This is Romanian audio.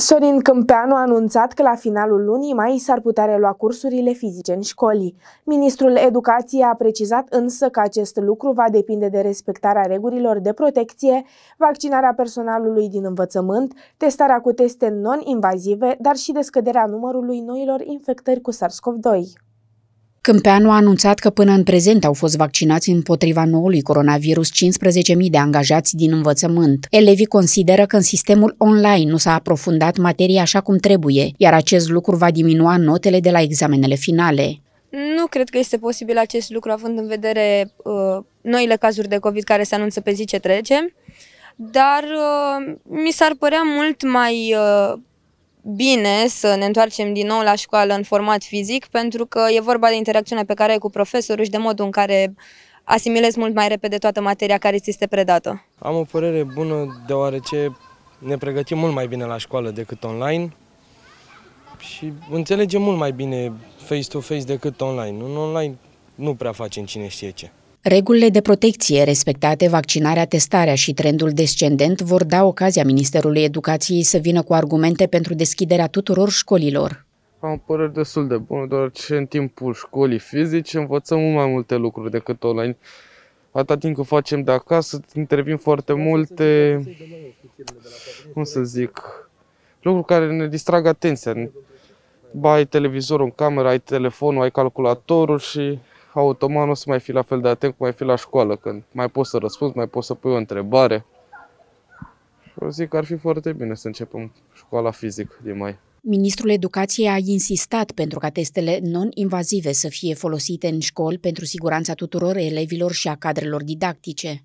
Sorin Câmpeanu a anunțat că la finalul lunii mai s-ar putea relua cursurile fizice în școli. Ministrul Educației a precizat însă că acest lucru va depinde de respectarea regulilor de protecție, vaccinarea personalului din învățământ, testarea cu teste non-invazive, dar și de scăderea numărului noilor infectări cu SARS-CoV-2. Câmpeanu a anunțat că până în prezent au fost vaccinați împotriva noului coronavirus 15.000 de angajați din învățământ. Elevii consideră că în sistemul online nu s-a aprofundat materia așa cum trebuie, iar acest lucru va diminua notele de la examenele finale. Nu cred că este posibil acest lucru, având în vedere uh, noile cazuri de COVID care se anunță pe zi ce trece, dar uh, mi s-ar părea mult mai uh, bine să ne întoarcem din nou la școală în format fizic, pentru că e vorba de interacțiunea pe care ai cu profesorul și de modul în care asimilezi mult mai repede toată materia care ți este predată. Am o părere bună deoarece ne pregătim mult mai bine la școală decât online și înțelegem mult mai bine face-to-face -face decât online. În online nu prea facem cine știe ce. Regulile de protecție respectate, vaccinarea, testarea și trendul descendent vor da ocazia Ministerului Educației să vină cu argumente pentru deschiderea tuturor școlilor. Am păreri destul de bune, ce în timpul școlii fizice învățăm mult mai multe lucruri decât online. Atât timp cât facem de acasă, intervin foarte multe, cum să zic, lucruri care ne distrag atenția. Ba, ai televizorul în cameră, ai telefonul, ai calculatorul și automat nu o să mai fi la fel de atent cum ai fi la școală, când mai poți să răspunzi, mai poți să pui o întrebare. Și o zic că ar fi foarte bine să începem școala fizic din mai. Ministrul Educației a insistat pentru ca testele non-invazive să fie folosite în școli pentru siguranța tuturor elevilor și a cadrelor didactice.